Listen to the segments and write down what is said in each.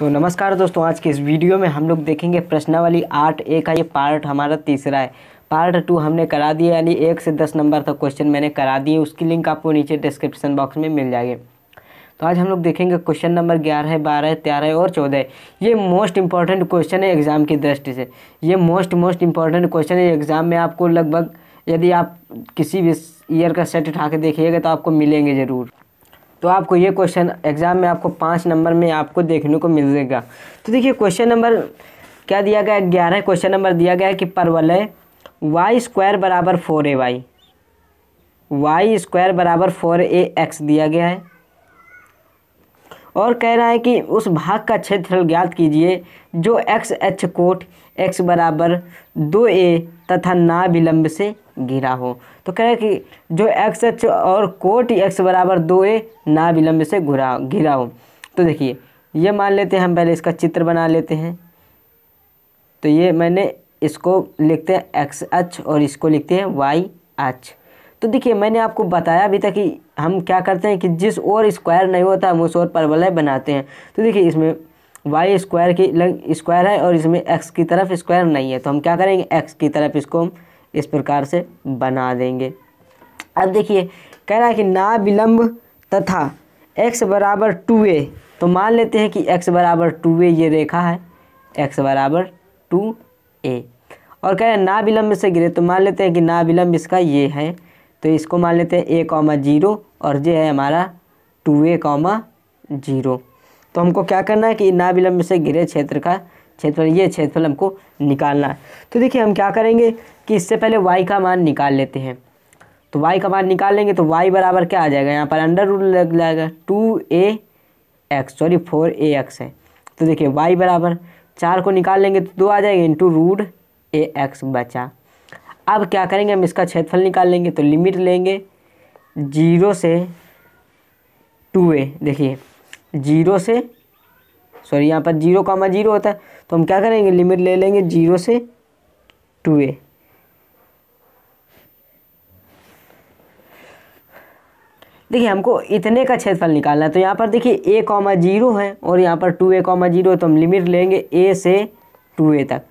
तो नमस्कार दोस्तों आज के इस वीडियो में हम लोग देखेंगे प्रश्नावली आठ ए का ये पार्ट हमारा तीसरा है पार्ट टू हमने करा दिया यानी एक से दस नंबर तक क्वेश्चन मैंने करा दिए उसकी लिंक आपको नीचे डिस्क्रिप्शन बॉक्स में मिल जाएगी तो आज हम लोग देखेंगे क्वेश्चन नंबर ग्यारह बारह तेरह और चौदह ये मोस्ट इंपॉर्टेंट क्वेश्चन है एग्ज़ाम की दृष्टि से ये मोस्ट मोस्ट इंपॉर्टेंट क्वेश्चन है एग्ज़ाम में आपको लगभग यदि आप किसी भी ईयर का सेट उठा के देखिएगा तो आपको मिलेंगे ज़रूर तो आपको ये क्वेश्चन एग्ज़ाम में आपको पाँच नंबर में आपको देखने को मिलेगा तो देखिए क्वेश्चन नंबर क्या दिया गया है ग्यारह क्वेश्चन नंबर दिया गया है कि परवलय वाई स्क्वायर बराबर four A Y Y square बराबर फोर ए एक्स दिया गया है और कह रहा है कि उस भाग का क्षेत्रफल ज्ञात कीजिए जो एक्स एच कोट एक्स बराबर दो ए तथा ना विलंब से घिरा हो तो कह रहे कि जो एक्स एच और कोट एक्स बराबर दो ए ना विलंब से घुरा घिरा हो तो देखिए ये मान लेते हैं हम पहले इसका चित्र बना लेते हैं तो ये मैंने इसको लिखते हैं एक्स एच और इसको लिखते हैं वाई एच तो देखिए मैंने आपको बताया अभी तक कि हम क्या करते हैं कि जिस और स्क्वायर नहीं होता हम उस और परवलय बनाते हैं तो देखिए इसमें वाई स्क्वायर की स्क्वायर है और इसमें एक्स की तरफ स्क्वायर नहीं है तो हम क्या करेंगे एक्स की तरफ इसको हम इस प्रकार से बना देंगे अब देखिए कह रहा है कि ना विलम्ब तथा x बराबर टू ए तो मान लेते हैं कि x बराबर टू ए ये रेखा है x बराबर टू ए और कह रहे हैं ना विलम्ब से गिरे तो मान लेते हैं कि ना विलम्ब इसका ये है तो इसको मान लेते हैं ए कॉमा जीरो और ये है हमारा टू ए कॉमा जीरो तो हमको क्या करना है कि ना विलम्ब से गिरे क्षेत्र का क्षेत्रफल ये क्षेत्रफल हमको निकालना है तो देखिए हम क्या करेंगे कि इससे पहले वाई का मान निकाल लेते हैं तो वाई का मान निकाल लेंगे तो वाई बराबर क्या आ जाएगा यहाँ पर अंडर रूल लग जाएगा two A X sorry four A X है तो देखिए वाई बराबर चार को निकाल लेंगे तो दो आ जाएगा इंटू रूट ए एक्स बचा अब क्या करेंगे हम इसका क्षेत्रफल निकाल लेंगे तो लिमिट लेंगे जीरो से टू ए देखिए जीरो से सॉरी यहाँ पर जीरो कामा जीरो होता है तो हम क्या करेंगे लिमिट ले लेंगे जीरो से टू ए देखिए हमको इतने का क्षेत्रफल निकालना है तो यहाँ पर देखिए ए कॉमा जीरो है और यहाँ पर टू ए कॉमा जीरो तो हम लिमिट लेंगे ए से टू ए तक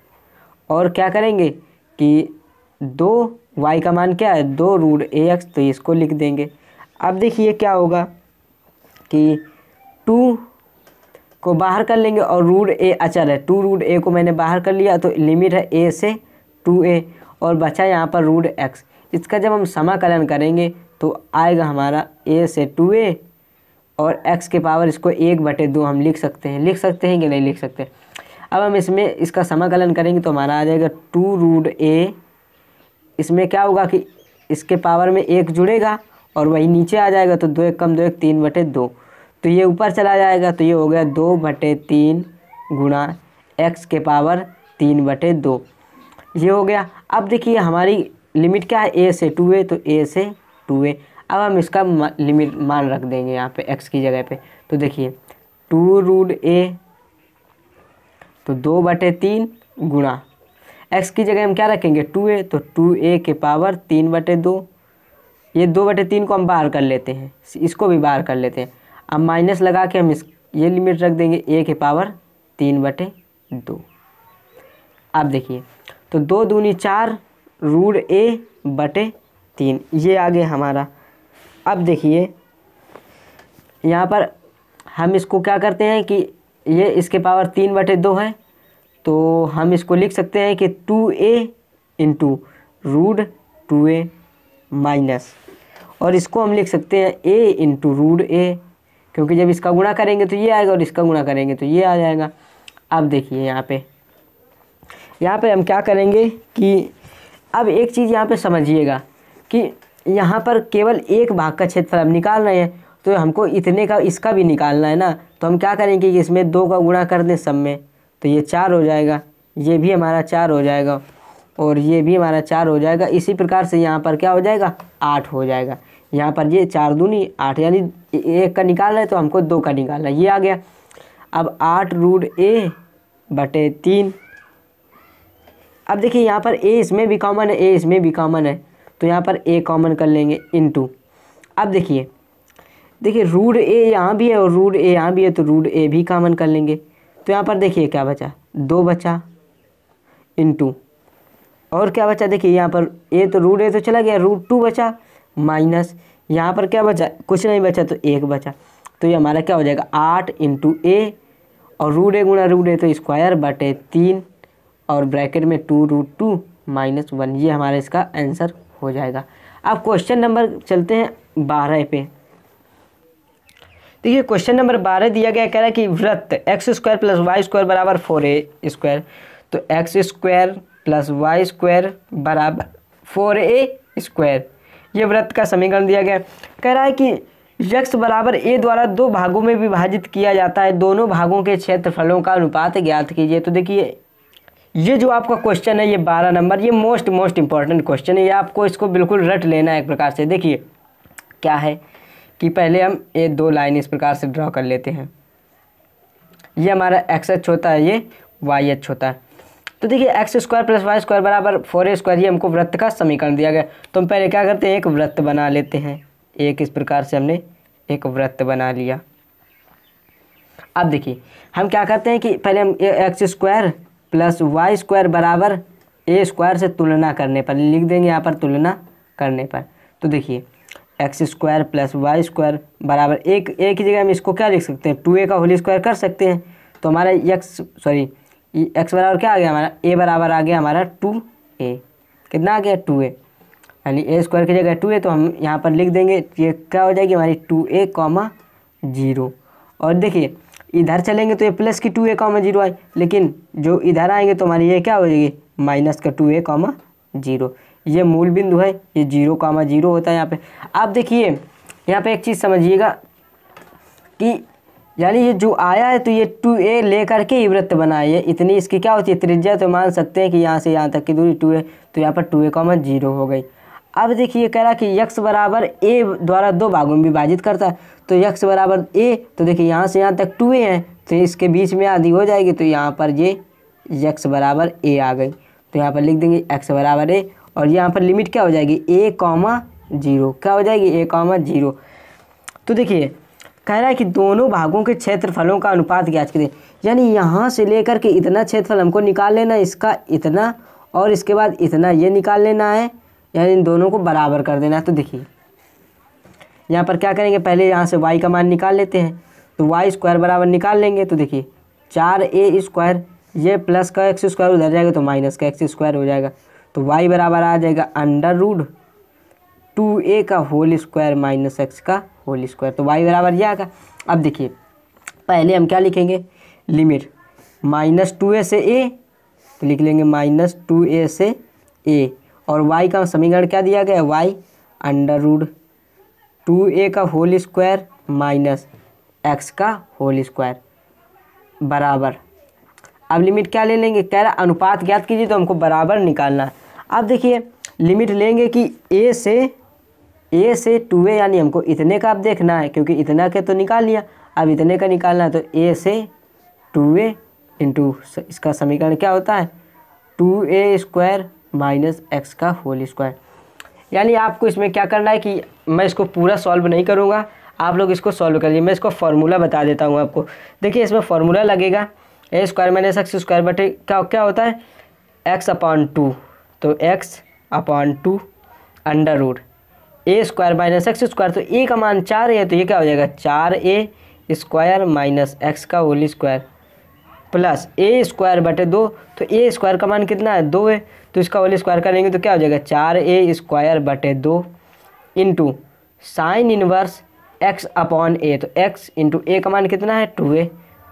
और क्या करेंगे कि दो वाई का मान क्या है दो रूट ए एक्स तो इसको लिख देंगे अब देखिए क्या होगा कि टू को बाहर कर लेंगे और रूट ए अचल है टू रूट ए को मैंने बाहर कर लिया तो लिमिट है ए से टू ए और बचा यहाँ पर रूट एक्स इसका जब हम समाकलन करेंगे तो आएगा हमारा ए से टू ए और एक्स के पावर इसको एक बटे दो हम लिख सकते हैं लिख सकते हैं कि नहीं लिख सकते अब हम इसमें इसका समाकलन करेंगे तो हमारा आ जाएगा टू रूट ए इसमें क्या होगा कि इसके पावर में एक जुड़ेगा और वही नीचे आ जाएगा तो दो एक कम दो एक तीन बटे दो तो ये ऊपर चला जाएगा तो ये हो गया दो बटे तीन गुणा एक्स के पावर तीन बटे दो ये हो गया अब देखिए हमारी लिमिट क्या है ए से टू ए तो ए से टू ए अब हम इसका लिमिट मान रख देंगे यहाँ पे एक्स की जगह पे तो देखिए टू रूट ए तो दो बटे तीन गुणा एक्स की जगह हम क्या रखेंगे टू ए तो टू ए के पावर तीन बटे दो ये दो बटे तीन को हम बाहर कर लेते हैं इसको भी बाहर कर लेते हैं अब माइनस लगा के हम इस ये लिमिट रख देंगे ए के पावर तीन बटे दो आप देखिए तो दो दूनी चार रूड ए बटे तीन ये आ गया हमारा अब देखिए यहाँ पर हम इसको क्या करते हैं कि ये इसके पावर तीन बटे दो है तो हम इसको लिख सकते हैं कि two A into root two A minus और इसको हम लिख सकते हैं ए इंटू रूड ए क्योंकि जब इसका गुणा करेंगे तो ये आएगा और इसका गुणा करेंगे तो ये आ जाएगा अब देखिए यहाँ पे यहाँ पे हम क्या करेंगे कि अब एक चीज़ यहाँ पे समझिएगा कि यहाँ पर केवल एक भाग का क्षेत्रफल हम निकाल रहे हैं तो हमको इतने का इसका भी निकालना है ना तो हम क्या करेंगे कि इसमें दो का गुणा कर दें सब में तो ये चार हो जाएगा ये भी हमारा चार हो जाएगा और ये भी हमारा चार हो जाएगा इसी प्रकार से यहाँ पर क्या हो जाएगा आठ हो जाएगा यहाँ पर ये चार दूनी आठ यानी एक का निकाल है तो हमको दो का निकालना ये आ गया अब आठ रूट ए बटे तीन अब देखिए यहाँ पर ए इसमें भी कॉमन है ए इसमें भी कॉमन है तो यहाँ पर ए कॉमन कर लेंगे इन टू अब देखिए देखिए रूट ए यहाँ भी है और रूट ए यहाँ भी है तो रूट ए भी कॉमन कर लेंगे तो यहाँ पर देखिए क्या बचा दो बचा इन टू और क्या बचा देखिए यहाँ पर ए तो रूट ए तो चला गया रूट टू बचा माइनस यहाँ पर क्या बचा कुछ नहीं बचा तो एक बचा तो ये हमारा क्या हो जाएगा आठ इंटू ए और रूट ए गुणा रूट ए तो स्क्वायर बटे तीन और ब्रैकेट में two root two minus one ये हमारा इसका आंसर हो जाएगा अब क्वेश्चन नंबर चलते हैं बारह पे देखिए क्वेश्चन नंबर बारह दिया गया कह रहा है कि व्रत X square plus Y square बराबर फोर ए स्क्वायर तो X square plus Y square बराबर फोर ए स्क्वायर ये व्रत का समीकरण दिया गया कह रहा है कि यक्ष बराबर ए द्वारा दो भागों में विभाजित किया जाता है दोनों भागों के क्षेत्रफलों का अनुपात ज्ञात कीजिए तो देखिए ये जो आपका क्वेश्चन है ये बारह नंबर ये मोस्ट मोस्ट इंपॉर्टेंट क्वेश्चन है ये आपको इसको बिल्कुल रट लेना है एक प्रकार से देखिए क्या है कि पहले हम ये दो लाइन इस प्रकार से ड्रॉ कर लेते हैं ये हमारा एक्स एच होता है ये वाई एच होता है तो देखिए X square plus Y square बराबर फोर ए स्क्वायर ये हमको वृत्त का समीकरण दिया गया तो हम पहले क्या करते हैं एक वृत्त बना लेते हैं एक इस प्रकार से हमने एक वृत्त बना लिया अब देखिए हम क्या करते हैं कि पहले हम X square plus Y square बराबर ए स्क्वायर से तुलना करने पर लिख देंगे यहाँ पर तुलना करने पर तो देखिए X square plus Y square बराबर एक एक ही जगह हम इसको क्या लिख सकते हैं टू ए का होली स्क्वायर कर सकते हैं तो हमारा एक्स सॉरी एक्स बराबर क्या आ गया हमारा ए बराबर आ गया हमारा टू ए कितना आ गया टू ए यानी ए स्क्वायर की जगह टू ए तो हम यहाँ पर लिख देंगे ये क्या हो जाएगी हमारी टू ए कॉमा जीरो और देखिए इधर चलेंगे तो ये प्लस की टू ए कॉमा जीरो आई लेकिन जो इधर आएंगे तो हमारी ये क्या हो जाएगी माइनस का टू ए कॉमा जीरो ये मूल बिंदु है ये जीरो कॉमा जीरो होता है यहाँ पर आप देखिए यहाँ पर एक चीज़ समझिएगा कि यानी ये जो आया है तो ये टू ए ले करके ही वृत्त बनाए ये इतनी इसकी क्या होती है त्रिज्या तो मान सकते हैं कि यहाँ से यहाँ तक की दूरी टू ए तो यहाँ पर टू ए कॉमन जीरो हो गई अब देखिए कह रहा कि यक्स बराबर ए द्वारा दो भागों में विभाजित करता है तो यक्स बराबर ए तो देखिए यहाँ से यहाँ तक टू ए है तो इसके बीच में आधी हो जाएगी तो यहाँ पर ये यक्स बराबर ए आ गई तो यहाँ पर लिख देंगे एक्स बराबर ए और यहाँ पर लिमिट क्या हो जाएगी ए कॉमा जीरो क्या हो जाएगी ए कॉमा जीरो तो देखिए कह रहा है कि दोनों भागों के क्षेत्रफलों का अनुपात ज्ञात करें यानी यहाँ से लेकर के इतना क्षेत्रफल हमको निकाल लेना है इसका इतना और इसके बाद इतना ये निकाल लेना है यानी इन दोनों को बराबर कर देना है तो देखिए यहाँ पर क्या करेंगे पहले यहाँ से वाई का मान निकाल लेते हैं तो वाई स्क्वायर बराबर निकाल लेंगे तो देखिए चार ए स्क्वायर ये प्लस का एक्स स्क्वायर उधर जाएगा तो माइनस का एक्स स्क्वायर हो जाएगा तो वाई बराबर आ जाएगा अंडर रूड टू ए का होल स्क्वायर माइनस एक्स का होल स्क्वायर तो वाई बराबर ये आएगा अब देखिए पहले हम क्या लिखेंगे लिमिट माइनस टू ए से ए तो लिख लेंगे माइनस टू ए से ए और वाई का समीकरण क्या दिया गया है Y under root two A का होल स्क्वायर माइनस एक्स का होल स्क्वायर बराबर अब लिमिट क्या ले लेंगे कह रहा अनुपात ज्ञात कीजिए तो हमको बराबर निकालना है अब देखिए लिमिट लेंगे कि ए से ए से टू ए यानी हमको इतने का अब देखना है क्योंकि इतना के तो निकाल लिया अब इतने का निकालना है तो ए से टू ए इंटू इसका समीकरण क्या होता है two A square minus X का होल स्क्वायर यानी आपको इसमें क्या करना है कि मैं इसको पूरा सॉल्व नहीं करूँगा आप लोग इसको सॉल्व करिए मैं इसको फार्मूला बता देता हूँ आपको देखिए इसमें फार्मूला लगेगा A square minus X square बटे क्या क्या होता है एक्स अपॉन टू तो X upon two under root A square minus X square तो ए का मान चार है तो ये क्या हो जाएगा चार ए स्क्वायर माइनस एक्स का whole square plus A square बटे दो तो ए स्क्वायर का मान कितना है दो है तो इसका होल स्क्वायर करेंगे तो क्या हो जाएगा चार ए स्क्वायर बटे दो into sine inverse X upon A तो एक्स इंटू ए का मान कितना है टू ए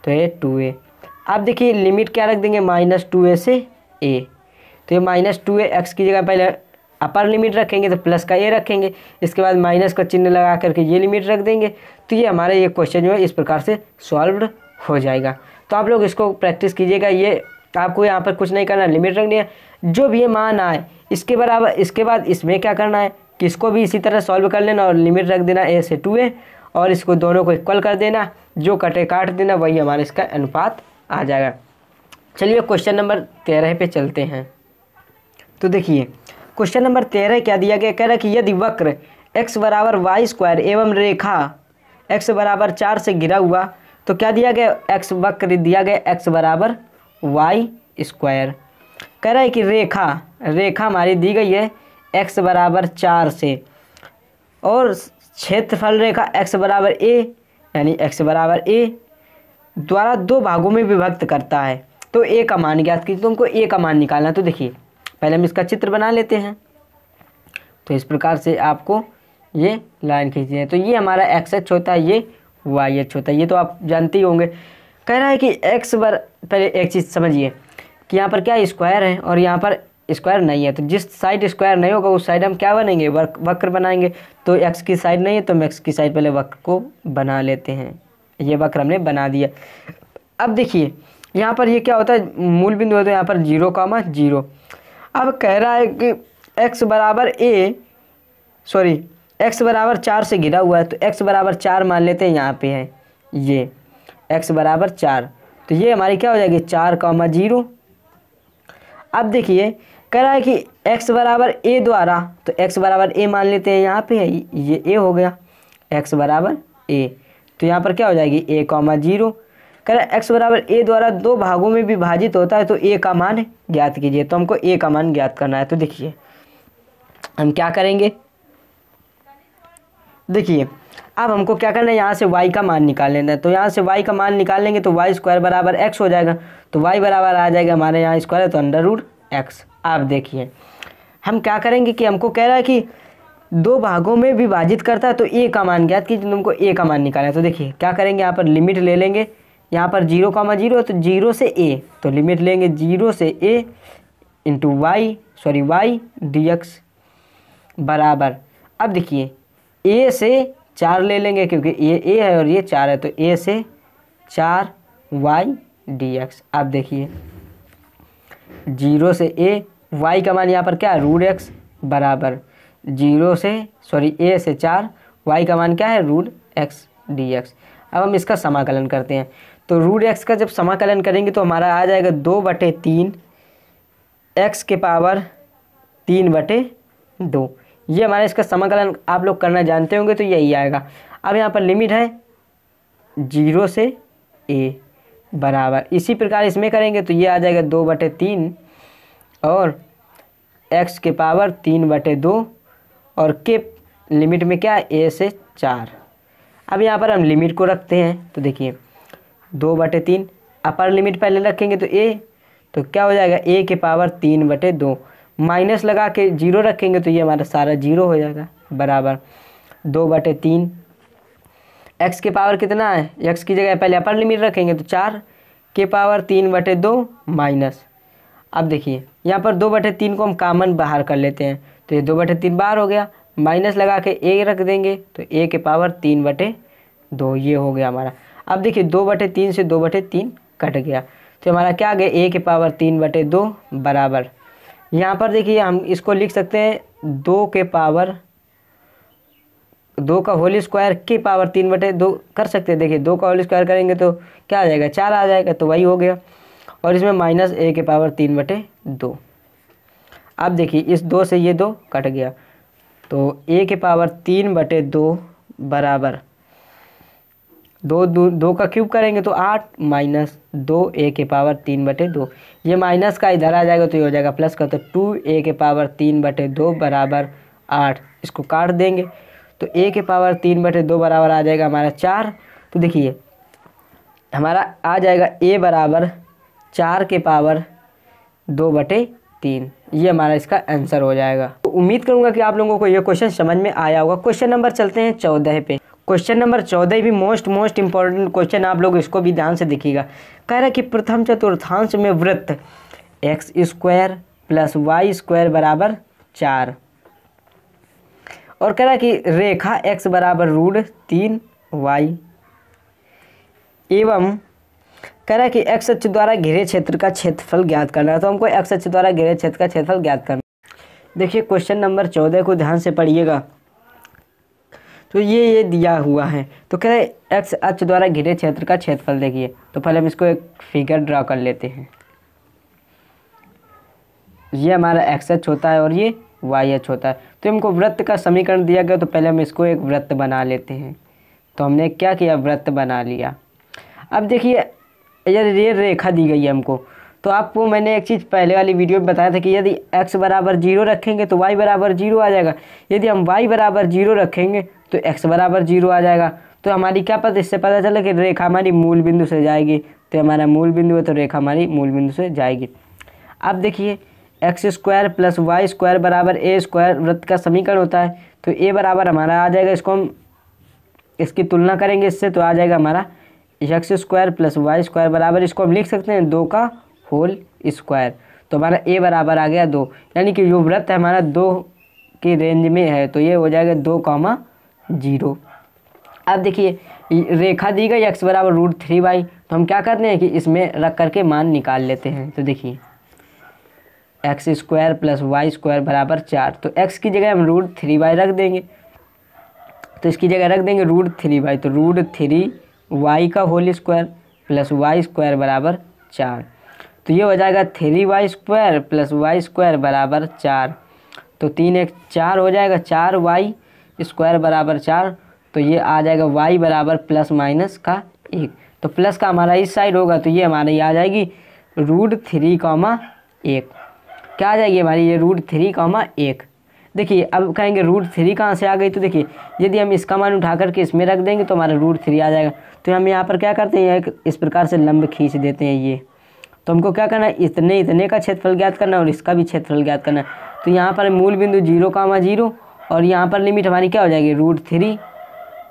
तो ए टू ए अब देखिए लिमिट क्या रख देंगे माइनस टू ए से ए तो ये माइनस टू ए एक्स की जगह पहले अपर लिमिट रखेंगे तो प्लस का ये रखेंगे इसके बाद माइनस का चिन्ह लगा करके ये लिमिट रख देंगे तो ये हमारा ये क्वेश्चन जो है इस प्रकार से सॉल्व हो जाएगा तो आप लोग इसको प्रैक्टिस कीजिएगा ये आपको यहाँ पर कुछ नहीं करना लिमिट रखनी है जो भी ये मान आए इसके बराबर इसके बाद इसमें क्या करना है कि इसको भी इसी तरह सॉल्व कर लेना और लिमिट रख देना ए से टू ए और इसको दोनों को इक्वल कर देना जो कटे काट देना वही हमारा इसका अनुपात आ जाएगा चलिए क्वेश्चन नंबर तेरह पे चलते हैं तो देखिए क्वेश्चन नंबर तेरह क्या दिया गया कह रहा है कि यदि वक्र एक्स बराबर वाई स्क्वायर एवं रेखा एक्स बराबर चार से घिरा हुआ तो क्या दिया गया एक्स वक्र दिया गया एक्स बराबर वाई स्क्वायर कह रहा है कि रेखा रेखा हमारी दी गई है एक्स बराबर चार से और क्षेत्रफल रेखा एक्स बराबर ए यानी एक्स बराबर ए द्वारा दो भागों में विभक्त करता है तो ए का मान ज्ञात कीजिए तुमको तो ए का मान निकालना तो देखिए पहले हम इसका चित्र बना लेते हैं तो इस प्रकार से आपको ये लाइन खींचनी है तो ये हमारा एक्स एच होता है ये वाई एच होता है ये तो आप जानते ही होंगे कह रहा है कि एक्स बार पहले एक चीज़ समझिए कि यहाँ पर क्या स्क्वायर है और यहाँ पर स्क्वायर नहीं है तो जिस साइड स्क्वायर नहीं होगा उस साइड हम क्या बनेंगे वर्क वक्र बनाएंगे तो एक्स की साइड नहीं है तो हम एक्स की साइड पहले वक्र को बना लेते हैं ये वक्र हमने बना दिया अब देखिए यहाँ पर ये क्या होता है मूल बिंदु होता है यहाँ पर जीरो कामा जीरो अब कह रहा है कि एक्स बराबर ए सॉरी एक्स बराबर चार से घिरा हुआ है तो एक्स बराबर चार मान लेते हैं यहाँ पे है ये एक्स बराबर चार तो ये हमारी क्या हो जाएगी चार कॉमा जीरो अब देखिए कह रहा है कि x बराबर ए द्वारा तो x बराबर ए मान लेते हैं यहाँ पे है ये ए हो गया x बराबर ए तो यहाँ पर क्या हो जाएगी ए कॉमा जीरो कह रहा है एक्स बराबर ए द्वारा दो भागों में विभाजित होता है तो ए का मान ज्ञात कीजिए तो हमको ए का मान ज्ञात करना है तो देखिए हम क्या करेंगे देखिए अब हमको क्या करना है यहाँ से y का मान निकाल लेना है तो यहाँ से y का मान निकाल लेंगे तो वाई स्क्वायर बराबर एक्स हो जाएगा तो y बराबर आ जाएगा हमारे यहाँ स्क्वायर है तो अंडर रूड एक्स आप देखिए हम क्या करेंगे कि हमको कह रहा है कि दो भागों में विभाजित करता है तो a का मान ज्ञात कीजिए तुमको तो ए का मान निकालना है तो देखिए क्या करेंगे यहाँ पर लिमिट ले लेंगे यहाँ पर जीरो कामा जीरो तो जीरो से ए तो लिमिट लेंगे जीरो से A into Y sorry Y D X बराबर अब देखिए ए से चार ले लेंगे क्योंकि ये ए है और ये चार है तो ए से चार वाई डी एक्स अब देखिए जीरो से ए वाई का मान यहाँ पर क्या है रूट एक्स बराबर जीरो से सॉरी ए से चार वाई का मान क्या है रूट एक्स डी एक्स अब हम इसका समाकलन करते हैं तो रूट एक्स का जब समाकलन करेंगे तो हमारा आ जाएगा दो बटे तीन एक्स के पावर तीन बटे दो ये हमारा इसका समाकलन आप लोग करना जानते होंगे तो यही आएगा अब यहाँ पर लिमिट है जीरो से ए बराबर इसी प्रकार इसमें करेंगे तो ये आ जाएगा दो बटे तीन और एक्स के पावर तीन बटे दो और के लिमिट में क्या ए से चार अब यहाँ पर हम लिमिट को रखते हैं तो देखिए दो बटे तीन अपर लिमिट पहले रखेंगे तो ए तो क्या हो जाएगा ए के पावर तीन बटे दो माइनस लगा के जीरो रखेंगे तो ये हमारा सारा जीरो हो जाएगा बराबर दो बटे तीन एक्स के पावर कितना है एक्स की जगह पहले अपर लिमिट रखेंगे तो चार के पावर तीन बटे दो माइनस अब देखिए यहाँ पर दो बटे तीन को हम कामन बाहर कर लेते हैं तो ये दो बटे तीन बाहर हो गया माइनस लगा के ए रख देंगे तो ए के पावर तीन बटे दो ये हो गया हमारा अब देखिए दो बटे तीन से दो बटे तीन कट गया तो हमारा क्या आ गया ए के पावर तीन बटे दो बराबर यहाँ पर देखिए हम इसको लिख सकते हैं दो के पावर दो का होल स्क्वायर के पावर तीन बटे दो कर सकते हैं देखिए दो का होल स्क्वायर करेंगे तो क्या आ जाएगा चार आ जाएगा तो वही हो गया और इसमें माइनस ए के पावर तीन बटे दो अब देखिए इस दो से ये दो कट गया तो ए के पावर तीन बटे दो बराबर दो दो दो का क्यूब करेंगे तो आठ माइनस दो ए के पावर तीन बटे दो ये माइनस का इधर आ जाएगा तो ये हो जाएगा प्लस का तो टू ए के पावर तीन बटे दो बराबर आठ इसको काट देंगे तो ए के पावर तीन बटे दो बराबर आ जाएगा हमारा चार तो देखिए हमारा आ जाएगा ए बराबर चार के पावर दो बटे तीन ये हमारा इसका आंसर हो जाएगा तो उम्मीद करूँगा कि आप लोगों को ये क्वेश्चन समझ में आया होगा क्वेश्चन नंबर चलते हैं चौदह पे क्वेश्चन नंबर चौदह भी मोस्ट मोस्ट इंपॉर्टेंट क्वेश्चन आप लोग इसको भी ध्यान से देखिएगा कह रहा है कि प्रथम चतुर्थांश में वृत्त X square plus Y square बराबर चार और कह रहा कि रेखा एक्स बराबर रूढ़ तीन वाई एवं कह रहा कि एक्स अच्छे द्वारा घिरे क्षेत्र का क्षेत्रफल ज्ञात करना है तो हमको एक्स अच्छे द्वारा घिरे क्षेत्र का क्षेत्रफल ज्ञात करना देखिए क्वेश्चन नंबर चौदह को ध्यान से पढ़िएगा तो ये ये दिया हुआ है तो कह रहे एक्स अक्ष द्वारा घिरे क्षेत्र का क्षेत्रफल देखिए तो पहले हम इसको एक फिगर ड्रा कर लेते हैं ये हमारा एक्स एच होता है और ये वाई एच होता है तो हमको वृत्त का समीकरण दिया गया तो पहले हम इसको एक वृत्त बना लेते हैं तो हमने क्या किया वृत्त बना लिया अब देखिए यदि ये रेखा दी गई है हमको तो आपको मैंने एक चीज़ पहले वाली वीडियो में बताया था कि यदि x बराबर जीरो रखेंगे तो y बराबर जीरो आ जाएगा यदि हम y बराबर जीरो रखेंगे तो एक्स बराबर जीरो आ जाएगा तो हमारी क्या पता इससे पता चला कि रेखा हमारी मूल बिंदु से जाएगी तो हमारा मूल बिंदु है तो रेखा हमारी मूल बिंदु से जाएगी अब देखिए X square plus Y square बराबर ए स्क्वायर वृत्त का समीकरण होता है तो ए बराबर हमारा आ जाएगा इसको हम इसकी तुलना करेंगे इससे तो आ जाएगा हमारा X square plus Y square बराबर इसको हम लिख सकते हैं दो का होल स्क्वायर तो हमारा ए बराबर आ गया दो यानी कि जो वृत्त है हमारा दो की रेंज में है तो ये हो जाएगा दो कॉमा जीरो अब देखिए रेखा दी गई एक्स बराबर रूट थ्री बाई तो हम क्या करते हैं कि इसमें रख करके मान निकाल लेते हैं तो देखिए X square plus Y square बराबर चार तो एक्स की जगह हम रूट थ्री बाई रख देंगे तो इसकी जगह रख देंगे रूट थ्री बाई तो रूट थ्री वाई का whole square plus Y square बराबर चार तो ये हो जाएगा three Y square plus Y square बराबर चार तो तीन एक चार हो जाएगा चार वाई स्क्वायर बराबर चार तो ये आ जाएगा वाई बराबर प्लस माइनस का एक तो प्लस का हमारा इस साइड होगा तो ये हमारी आ जाएगी रूट थ्री कॉमा एक क्या आ जाएगी हमारी ये रूट थ्री कॉमा एक देखिए अब कहेंगे रूट थ्री कहाँ से आ गई तो देखिए यदि हम इसका मान उठा करके इसमें रख देंगे तो हमारा रूट थ्री आ जाएगा तो हम यहाँ पर क्या करते हैं एक इस प्रकार से लंब खींच देते हैं ये तो हमको क्या करना है इतने इतने का क्षेत्रफल ज्ञात करना है और इसका भी क्षेत्रफल ज्ञात करना है तो यहाँ पर मूल बिंदु जीरो कामा जीरो और यहाँ पर लिमिट हमारी क्या हो जाएगी रूट थ्री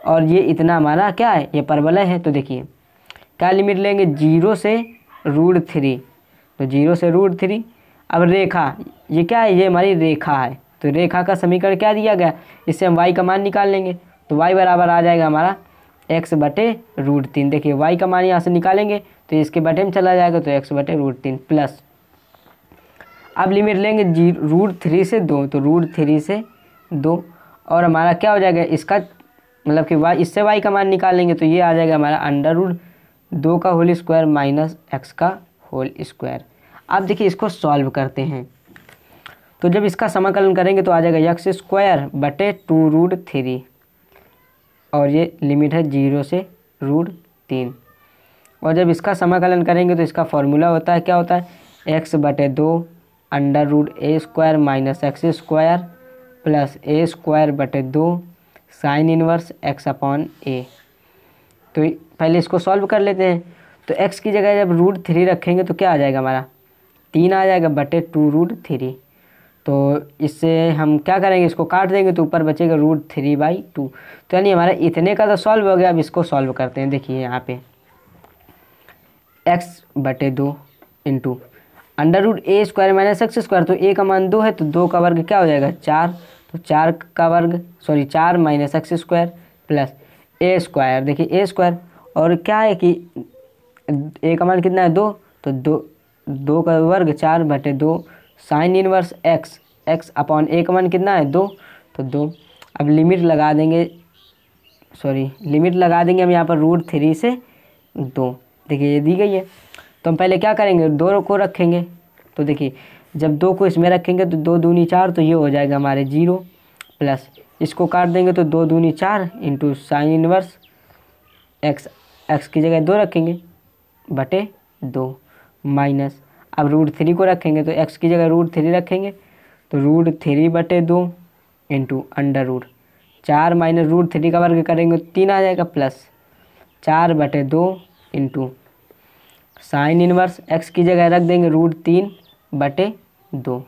और ये इतना हमारा क्या है ये परवलय है तो देखिए क्या लिमिट लेंगे जीरो से रूट थ्री तो जीरो से रूट थ्री अब रेखा ये क्या है ये हमारी रेखा है तो रेखा का समीकरण क्या दिया गया इससे हम वाई का मान निकाल लेंगे तो वाई बराबर आ जाएगा हमारा एक्स बटे रूट तीन देखिए वाई का मान यहाँ से निकालेंगे तो इसके बटे में चला जाएगा तो एक्स बटे रूट तीन प्लस अब लिमिट लेंगे जी रूट थ्री से दो तो रूट थ्री से दो और हमारा क्या हो जाएगा इसका मतलब कि वाई इससे वाई का मान निकालेंगे तो ये आ जाएगा हमारा अंडर रूड दो का होल स्क्वायर माइनस एक्स का होल स्क्वायर अब देखिए इसको सॉल्व करते हैं तो जब इसका समाकलन करेंगे तो आ जाएगा एक्स स्क्वायर बटे टू रूट थ्री और ये लिमिट है जीरो से रूट तीन और जब इसका समाकलन करेंगे तो इसका फॉर्मूला होता है क्या होता है एक्स बटे दो under root A square minus X square plus A square बटे दो sine inverse X upon A तो पहले इसको सॉल्व कर लेते हैं तो एक्स की जगह जब रूट थ्री रखेंगे तो क्या आ जाएगा हमारा तीन आ जाएगा बटे टू रूट थ्री तो इससे हम क्या करेंगे इसको काट देंगे तो ऊपर बचेगा रूट थ्री बाई टू तो यानी हमारा इतने का तो सॉल्व हो गया अब इसको सॉल्व करते हैं देखिए यहाँ पे एक्स बटे दो into under root A square minus X square तो ए का मान दो है तो दो का वर्ग क्या हो जाएगा चार तो चार का वर्ग सॉरी चार minus X square plus A square देखिए ए स्क्वायर और क्या है कि ए का मान कितना है दो तो दो दो का वर्ग चार बटे दो sine inverse X X upon A का मान कितना है दो तो दो अब लिमिट लगा देंगे सॉरी लिमिट लगा देंगे हम यहाँ पर रूट थ्री से दो देखिए ये दी गई है तो हम पहले क्या करेंगे दोनों को रखेंगे तो देखिए जब दो को इसमें रखेंगे तो दो दूनी चार तो ये हो जाएगा हमारे जीरो प्लस इसको काट देंगे तो दो दूनी चार into sine inverse X X की जगह दो रखेंगे बटे दो माइनस अब रूट थ्री को रखेंगे तो एक्स की जगह रूट थ्री रखेंगे तो रूट थ्री बटे दो इंटू अंडर रूट चार माइनस रूट थ्री का वर्ग करेंगे तो तीन आ जाएगा प्लस चार बटे दो इंटू साइन इनवर्स एक्स की जगह रख देंगे रूट तीन बटे दो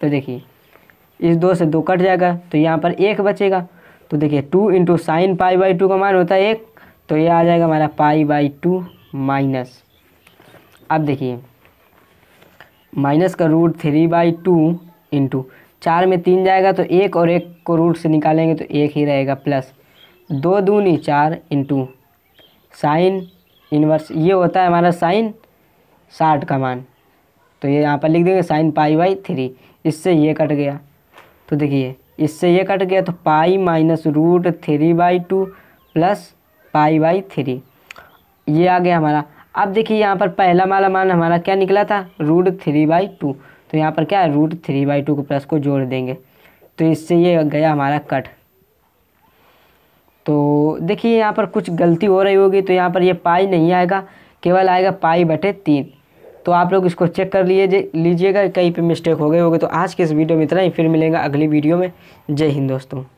तो देखिए इस दो से दो कट जाएगा तो यहाँ पर एक बचेगा तो देखिए two into sine pi by two का मान होता है एक तो ये आ जाएगा हमारा पाई बाई टू माइनस अब देखिए माइनस का root three by two into चार में तीन जाएगा तो एक और एक को रूट से निकालेंगे तो एक ही रहेगा प्लस दो दूनी चार इंटू साइन इनवर्स ये होता है हमारा साइन साठ का मान तो ये यहाँ पर लिख देंगे साइन पाई बाई थ्री इससे ये कट गया तो देखिए इससे ये कट गया तो pi minus root three by two plus pi by three ये आ गया हमारा अब देखिए यहाँ पर पहला माला मान हमारा क्या निकला था रूट थ्री बाई टू तो यहाँ पर क्या है रूट थ्री बाई टू को प्लस को जोड़ देंगे तो इससे ये गया हमारा कट तो देखिए यहाँ पर कुछ गलती हो रही होगी तो यहाँ पर ये पाई नहीं आएगा केवल आएगा पाई बटे तीन तो आप लोग इसको चेक कर लीजिए लीजिएगा कहीं पे मिस्टेक हो गई होगी तो आज के इस वीडियो में इतना ही फिर मिलेंगे अगली वीडियो में जय हिंद दोस्तों